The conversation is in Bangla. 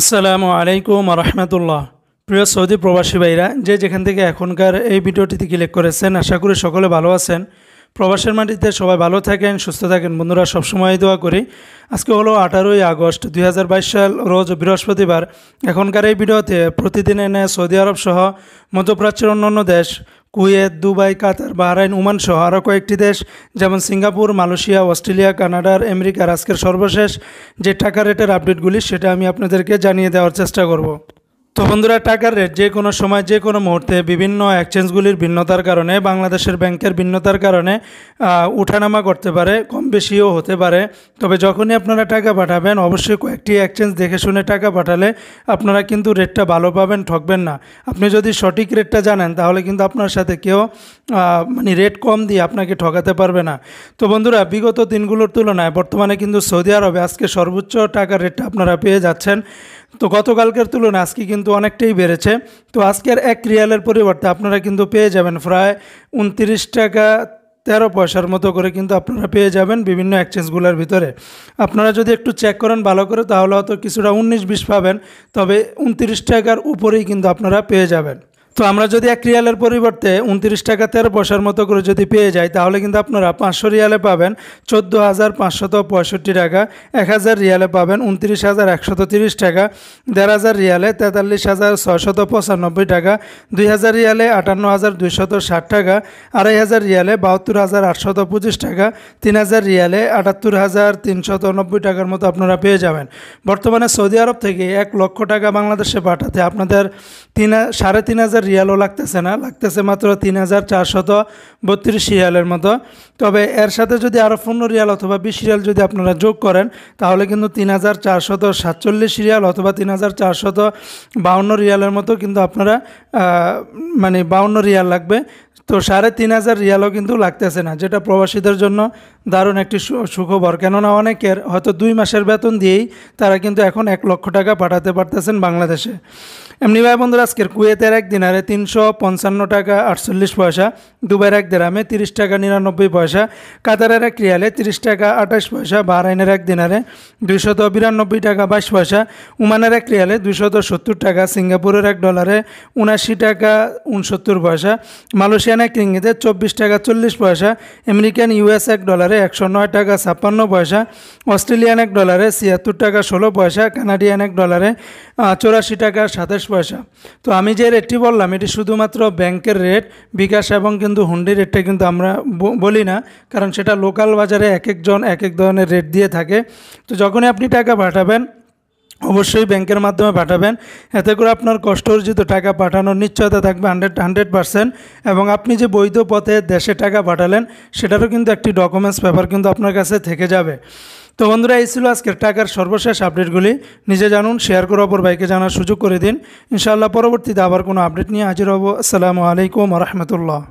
আসসালামু আলাইকুম রহমতুল্লাহ প্রিয় সৌদি প্রবাসী ভাইরা যে যেখান থেকে এখনকার এই ভিডিওটিতে ক্লিক করেছেন আশা করি সকলে ভালো আছেন প্রবাসের মাটিতে সবাই ভালো থাকেন সুস্থ থাকেন বন্ধুরা সবসময় দোয়া করি আজকে হলো আঠারোই আগস্ট দুই সাল রোজ বৃহস্পতিবার এখনকার এই ভিডিওতে প্রতিদিন এনে সৌদি আরব সহ মধ্যপ্রাচ্যের অন্যান্য দেশ Kuwait Dubai Qatar Bahrain Oman সহ আরও কয়েকটি দেশ যেমন সিঙ্গাপুর মালয়েশিয়া অস্ট্রেলিয়া কানাডার আমেরিকার আজকের সর্বশেষ যে টাকা রেটের আপডেটগুলি সেটা আমি আপনাদেরকে জানিয়ে দেওয়ার চেষ্টা করব তো বন্ধুরা টাকার রেট যে কোনো সময় যে কোনো মুহূর্তে বিভিন্ন এক্সচেঞ্জগুলির ভিন্নতার কারণে বাংলাদেশের ব্যাংকের ভিন্নতার কারণে উঠানামা করতে পারে কম বেশিও হতে পারে তবে যখনই আপনারা টাকা পাঠাবেন অবশ্যই কয়েকটি এক্সচেঞ্জ দেখে শুনে টাকা পাঠালে আপনারা কিন্তু রেটটা ভালো পাবেন ঠকবেন না আপনি যদি সঠিক রেটটা জানেন তাহলে কিন্তু আপনার সাথে কেউ মানে রেট কম দিয়ে আপনাকে ঠকাতে পারবে না তো বন্ধুরা বিগত দিনগুলোর তুলনায় বর্তমানে কিন্তু সৌদি আরবে আজকে সর্বোচ্চ টাকার রেটটা আপনারা পেয়ে যাচ্ছেন তো গতকালকের তুলনায় আজকে কিন্তু অনেকটাই বেড়েছে তো আজকের এক রিয়ালের পরিবর্তে আপনারা কিন্তু পেয়ে যাবেন প্রায় উনত্রিশ টাকা তেরো পয়সার মতো করে কিন্তু আপনারা পেয়ে যাবেন বিভিন্ন এক্সচেঞ্জগুলোর ভিতরে আপনারা যদি একটু চেক করেন ভালো করে তাহলে হয়তো কিছুটা উনিশ বিশ পাবেন তবে উনত্রিশ টাকার উপরেই কিন্তু আপনারা পেয়ে যাবেন তো আমরা যদি এক রিয়ালের পরিবর্তে উনত্রিশ টাকা তেরো পয়সার মতো করে যদি পেয়ে যাই তাহলে কিন্তু আপনারা পাঁচশো রিয়ালে পাবেন চোদ্দো হাজার পাঁচশত পঁয়ষট্টি টাকা এক হাজার রিয়ালে পাবেন উনত্রিশ হাজার একশত তিরিশ টাকা দেড় হাজার রিয়ালে তেতাল্লিশ হাজার ছয়শত পঁচানব্বই টাকা দুই হাজার রিয়ালে আটান্ন হাজার দুইশত ষাট টাকা আড়াই হাজার রিয়ালে বাহাত্তর হাজার আটশত পঁচিশ টাকা তিন হাজার রিয়ালে আটাত্তর হাজার তিনশত নব্বই টাকার মতো আপনারা পেয়ে যাবেন বর্তমানে সৌদি আরব থেকে এক লক্ষ টাকা বাংলাদেশে পাঠাতে আপনাদের তিন সাড়ে তিন হাজার রিয়ালও লাগতেছে না লাগতেছে মাত্র তিন হাজার চারশত বত্রিশ রিয়ালের মতো তবে এর সাথে যদি আরও পনেরো রিয়াল অথবা বিশ রিয়াল যদি আপনারা যোগ করেন তাহলে কিন্তু তিন হাজার চারশত সাতচল্লিশ রিয়াল অথবা তিন হাজার চারশত বাউন্ন রিয়ালের মতো কিন্তু আপনারা মানে বাউন্ন রিয়াল লাগবে তো সাড়ে তিন হাজার রিয়ালও কিন্তু লাগতেছে না যেটা প্রবাসীদের জন্য দারুণ একটি সুখবর কেননা অনেকের হয়তো দুই মাসের বেতন দিয়েই তারা কিন্তু এখন এক লক্ষ টাকা পাঠাতে পারতেছেন বাংলাদেশে এমনি ভাই বন্ধুরা আজকের কুয়েতের এক দিনারে তিনশো পঞ্চান্ন টাকা আটচল্লিশ পয়সা দুবাইয়ের এক দিনারে তিরিশ টাকা নিরানব্বই পয়সা কাতারের এক রিয়ালে তিরিশ টাকা আঠাশ পয়সা বাহরাইনের এক দিনারে দুইশত বিরানব্বই টাকা বাইশ পয়সা উমানের এক রিয়ালে দুইশত সত্তর টাকা সিঙ্গাপুরের এক ডলারে উনাশি টাকা উনসত্তর পয়সা মালয়েশিয়ান এক রিঙ্গিতে চব্বিশ টাকা চল্লিশ পয়সা আমেরিকান ইউএস এক ডলারে ডলারে একশো নয় টাকা ছাপ্পান্ন পয়সা অস্ট্রেলিয়ান এক ডলারে ছিয়াত্তর টাকা ষোলো পয়সা কানাডিয়ান এক ডলারে চৌরাশি টাকা সাতাশ পয়সা তো আমি যে রেটটি বললাম এটি শুধুমাত্র ব্যাংকের রেট বিকাশ এবং কিন্তু হুন্ডি রেটটা কিন্তু আমরা বলি না কারণ সেটা লোকাল বাজারে এক একজন এক এক ধরনের রেট দিয়ে থাকে তো যখনই আপনি টাকা পাঠাবেন অবশ্যই ব্যাংকের মাধ্যমে পাঠাবেন এতে করে আপনার কষ্ট অর্জিত টাকা পাঠানোর নিশ্চয়তা থাকবে হান্ড্রেড হান্ড্রেড পারসেন্ট এবং আপনি যে বৈধ পথে দেশে টাকা পাঠালেন সেটারও কিন্তু একটি ডকুমেন্টস পেপার কিন্তু আপনার কাছে থেকে যাবে তো বন্ধুরা এই ছিল আজকের টাকার সর্বশেষ আপডেটগুলি নিজে জানুন শেয়ার করে অপর ভাইকে জানার সুযোগ করে দিন ইনশাআল্লাহ পরবর্তীতে আবার কোনো আপডেট নিয়ে হাজির হবো আসসালামু আলাইকুম রহমতুল্লাহ